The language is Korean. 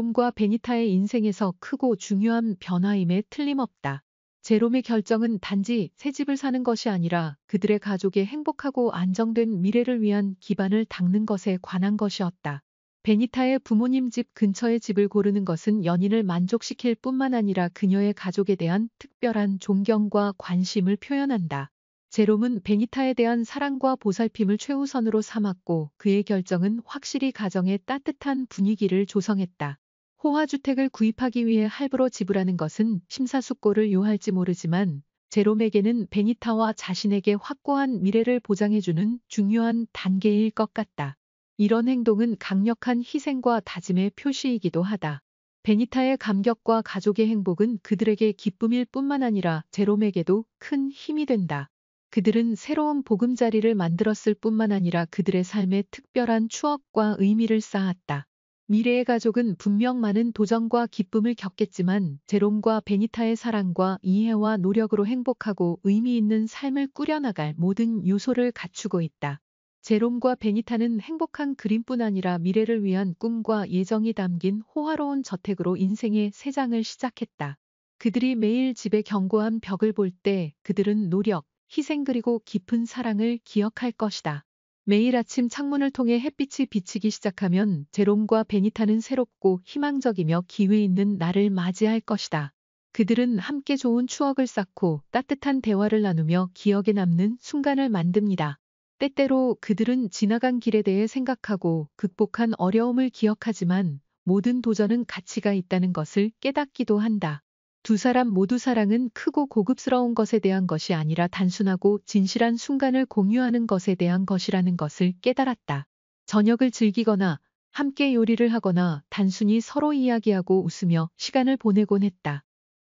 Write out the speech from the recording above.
롬과 베니타의 인생에서 크고 중요한 변화임에 틀림없다. 제롬의 결정은 단지 새 집을 사는 것이 아니라 그들의 가족의 행복하고 안정된 미래를 위한 기반을 닦는 것에 관한 것이었다. 베니타의 부모님 집 근처의 집을 고르는 것은 연인을 만족시킬 뿐만 아니라 그녀의 가족에 대한 특별한 존경과 관심을 표현한다. 제롬은 베니타에 대한 사랑과 보살핌을 최우선으로 삼았고 그의 결정은 확실히 가정의 따뜻한 분위기를 조성했다. 호화주택을 구입하기 위해 할부로 지불하는 것은 심사숙고를 요할지 모르지만 제롬에게는 베니타와 자신에게 확고한 미래를 보장해주는 중요한 단계일 것 같다. 이런 행동은 강력한 희생과 다짐의 표시이기도 하다. 베니타의 감격과 가족의 행복은 그들에게 기쁨일 뿐만 아니라 제롬에게도 큰 힘이 된다. 그들은 새로운 보금자리를 만들었을 뿐만 아니라 그들의 삶에 특별한 추억과 의미를 쌓았다. 미래의 가족은 분명 많은 도전과 기쁨을 겪겠지만 제롬과 베니타의 사랑과 이해와 노력으로 행복하고 의미 있는 삶을 꾸려나갈 모든 요소를 갖추고 있다. 제롬과 베니타는 행복한 그림뿐 아니라 미래를 위한 꿈과 예정이 담긴 호화로운 저택으로 인생의 새 장을 시작했다. 그들이 매일 집에 견고한 벽을 볼 때 그들은 노력, 희생 그리고 깊은 사랑을 기억할 것이다. 매일 아침 창문을 통해 햇빛이 비치기 시작하면 제롬과 베니타는 새롭고 희망적이며 기회 있는 나를 맞이할 것이다. 그들은 함께 좋은 추억을 쌓고 따뜻한 대화를 나누며 기억에 남는 순간을 만듭니다. 때때로 그들은 지나간 길에 대해 생각하고 극복한 어려움을 기억하지만 모든 도전은 가치가 있다는 것을 깨닫기도 한다. 두 사람 모두 사랑은 크고 고급스러운 것에 대한 것이 아니라 단순하고 진실한 순간을 공유하는 것에 대한 것이라는 것을 깨달았다. 저녁을 즐기거나 함께 요리를 하거나 단순히 서로 이야기하고 웃으며 시간을 보내곤 했다.